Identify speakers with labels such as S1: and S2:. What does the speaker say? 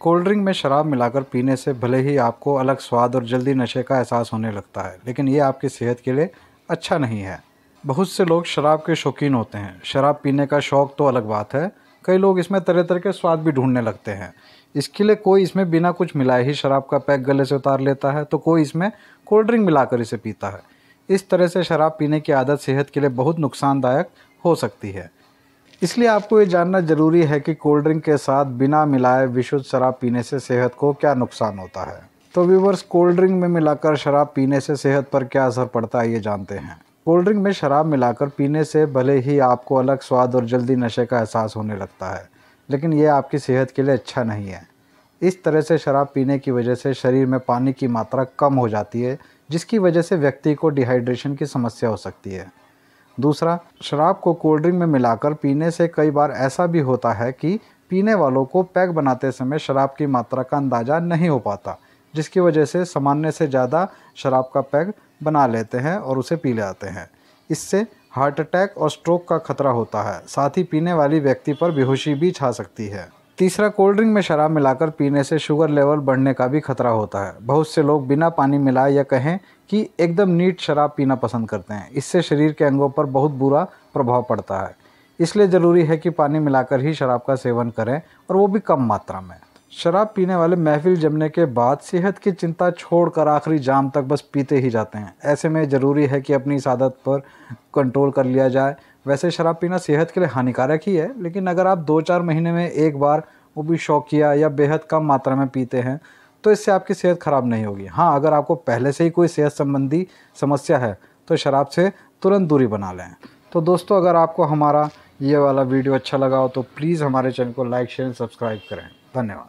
S1: cold drink में शराब मिलाकर पीने से भले ही आपको अलग स्वाद और जल्दी नशे का एहसास होने लगता है लेकिन ये आपकी सेहत के लिए अच्छा नहीं है बहुत से लोग शराब के शौकीन होते हैं शराब पीने का शौक़ तो अलग बात है कई लोग इसमें तरह तरह के स्वाद भी ढूंढने लगते हैं इसके लिए कोई इसमें बिना कुछ मिलाए ही शराब का पैक गले से उतार लेता है तो कोई इसमें कोल्ड ड्रिंक मिलाकर इसे पीता है इस तरह से शराब पीने की आदत सेहत के लिए बहुत नुकसानदायक हो सकती है इसलिए आपको ये जानना ज़रूरी है कि कोल्ड ड्रिंक के साथ बिना मिलाए विशुद्ध शराब पीने से सेहत को क्या नुकसान होता है तो व्यूवर्स कोल्ड ड्रिंक में मिलाकर शराब पीने से सेहत पर क्या असर पड़ता है ये जानते हैं कोल्ड ड्रिंक में शराब मिलाकर पीने से भले ही आपको अलग स्वाद और जल्दी नशे का एहसास होने लगता है लेकिन ये आपकी सेहत के लिए अच्छा नहीं है इस तरह से शराब पीने की वजह से शरीर में पानी की मात्रा कम हो जाती है जिसकी वजह से व्यक्ति को डिहाइड्रेशन की समस्या हो सकती है दूसरा शराब को कोल्ड ड्रिंक में मिलाकर पीने से कई बार ऐसा भी होता है कि पीने वालों को पैक बनाते समय शराब की मात्रा का अंदाज़ा नहीं हो पाता जिसकी वजह से सामान्य से ज़्यादा शराब का पैक बना लेते हैं और उसे पी लेते हैं इससे हार्ट अटैक और स्ट्रोक का खतरा होता है साथ ही पीने वाली व्यक्ति पर बेहोशी भी छा सकती है तीसरा कोल्ड ड्रिंक में शराब मिलाकर पीने से शुगर लेवल बढ़ने का भी खतरा होता है बहुत से लोग बिना पानी मिलाए या कहें कि एकदम नीट शराब पीना पसंद करते हैं इससे शरीर के अंगों पर बहुत बुरा प्रभाव पड़ता है इसलिए ज़रूरी है कि पानी मिलाकर ही शराब का सेवन करें और वो भी कम मात्रा में शराब पीने वाले महफिल जमने के बाद सेहत की चिंता छोड़कर आखिरी जाम तक बस पीते ही जाते हैं ऐसे में ज़रूरी है कि अपनी इस आदत पर कंट्रोल कर लिया जाए वैसे शराब पीना सेहत के लिए हानिकारक ही है लेकिन अगर आप दो चार महीने में एक बार वो भी शौकिया या बेहद कम मात्रा में पीते हैं तो इससे आपकी सेहत ख़राब नहीं होगी हाँ अगर आपको पहले से ही कोई सेहत संबंधी समस्या है तो शराब से तुरंत दूरी बना लें तो दोस्तों अगर आपको हमारा ये वाला वीडियो अच्छा लगा हो तो प्लीज़ हमारे चैनल को लाइक शेयर सब्सक्राइब करें धन्यवाद